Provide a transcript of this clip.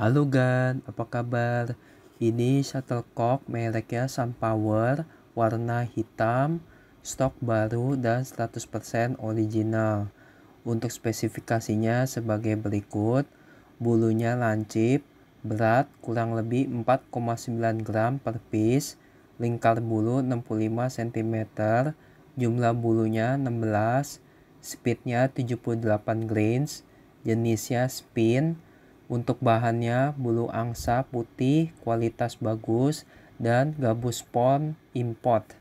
Halo Gan, apa kabar? Ini shuttlecock mereknya Sunpower, warna hitam, stok baru dan 100% original. Untuk spesifikasinya sebagai berikut, bulunya lancip, berat kurang lebih 4,9 gram per piece, lingkar bulu 65 cm, jumlah bulunya 16, speednya 78 grains, jenisnya spin, untuk bahannya, bulu angsa putih, kualitas bagus, dan gabus pon import.